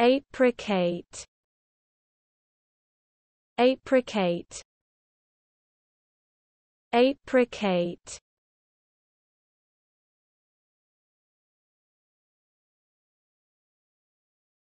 Apricate Apricate Apricate